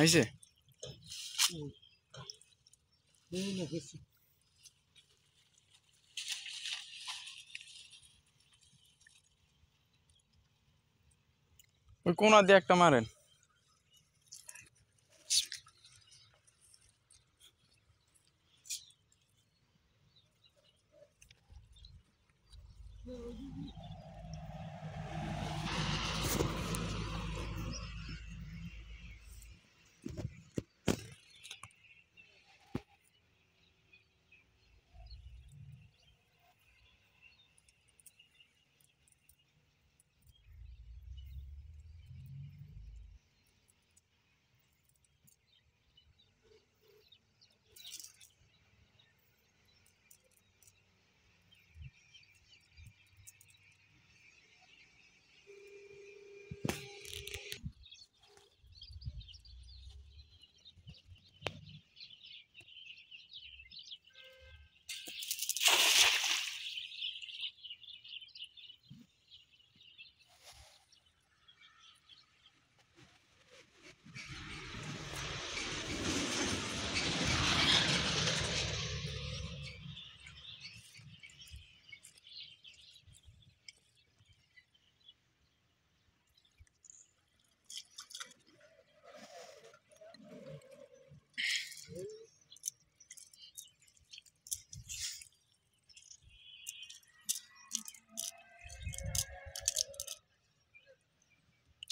আইছে ওই কোন দিয়ে একটা মারেন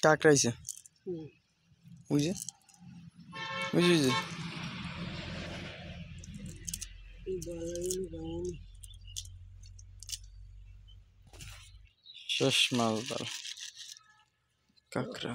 কাকড়াইছে ওই যে ওই যে শেষ মাছ কাকড়া